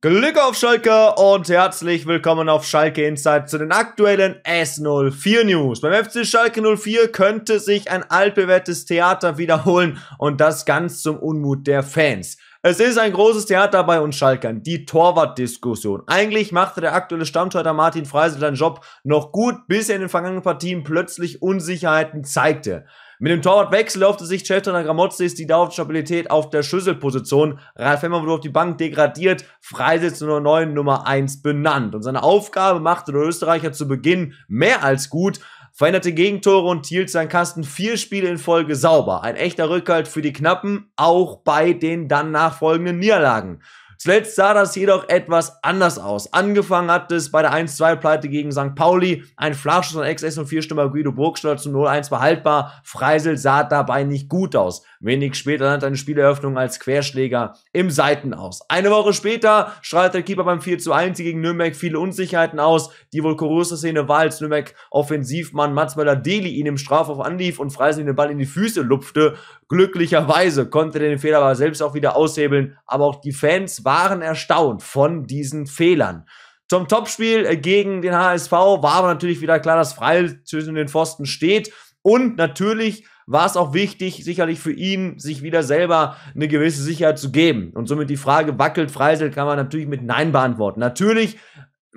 Glück auf Schalke und herzlich willkommen auf Schalke Inside zu den aktuellen S04 News. Beim FC Schalke 04 könnte sich ein altbewährtes Theater wiederholen und das ganz zum Unmut der Fans. Es ist ein großes Theater bei uns Schalkern, die Torwartdiskussion. Eigentlich machte der aktuelle Stammtorhüter Martin Freisel seinen Job noch gut, bis er in den vergangenen Partien plötzlich Unsicherheiten zeigte. Mit dem Torwartwechsel hoffte sich Cheftrainer Gramotzis die dauerhafte Stabilität auf der Schüsselposition. Ralf Hemmer wurde auf die Bank degradiert, Freisel zu einer neuen Nummer 1 benannt. Und seine Aufgabe machte der Österreicher zu Beginn mehr als gut, Veränderte Gegentore und hielt sein Kasten vier Spiele in Folge sauber. Ein echter Rückhalt für die Knappen, auch bei den dann nachfolgenden Niederlagen. Zuletzt sah das jedoch etwas anders aus. Angefangen hat es bei der 1-2-Pleite gegen St. Pauli. Ein Flachschuss von ex s 4 stimmer Guido Burgstall zum 0-1 war haltbar. Freisel sah dabei nicht gut aus. Wenig später landet eine Spieleröffnung als Querschläger im Seitenaus. Eine Woche später strahlt der Keeper beim 4-1 gegen Nürnberg viele Unsicherheiten aus. Die wohl kuriose Szene war, als Nürnberg Offensivmann Mats Möller-Deli ihn im Strafhof anlief und Freisel den Ball in die Füße lupfte. Glücklicherweise konnte er den Fehler aber selbst auch wieder aushebeln, aber auch die Fans waren erstaunt von diesen Fehlern. Zum Topspiel äh, gegen den HSV war aber natürlich wieder klar, dass Freil zwischen den Pfosten steht. Und natürlich war es auch wichtig, sicherlich für ihn, sich wieder selber eine gewisse Sicherheit zu geben. Und somit die Frage, wackelt Freisel, kann man natürlich mit Nein beantworten. Natürlich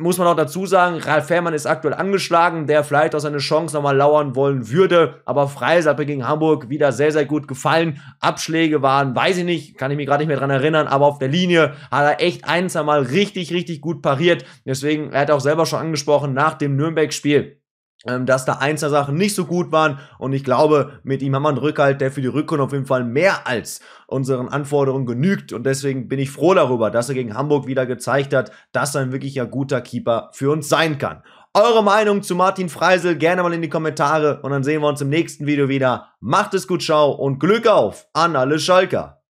muss man auch dazu sagen, Ralf Fährmann ist aktuell angeschlagen, der vielleicht auch seine Chance nochmal lauern wollen würde. Aber Freisappe gegen Hamburg wieder sehr, sehr gut gefallen. Abschläge waren, weiß ich nicht, kann ich mich gerade nicht mehr dran erinnern, aber auf der Linie hat er echt ein, zwei Mal richtig, richtig gut pariert. Deswegen, er hat auch selber schon angesprochen, nach dem Nürnberg-Spiel ähm, dass da einzelne Sachen nicht so gut waren und ich glaube, mit ihm haben wir einen Rückhalt, der für die Rückrunde auf jeden Fall mehr als unseren Anforderungen genügt und deswegen bin ich froh darüber, dass er gegen Hamburg wieder gezeigt hat, dass er ein wirklicher guter Keeper für uns sein kann. Eure Meinung zu Martin Freisel gerne mal in die Kommentare und dann sehen wir uns im nächsten Video wieder. Macht es gut, ciao und Glück auf an alle Schalker!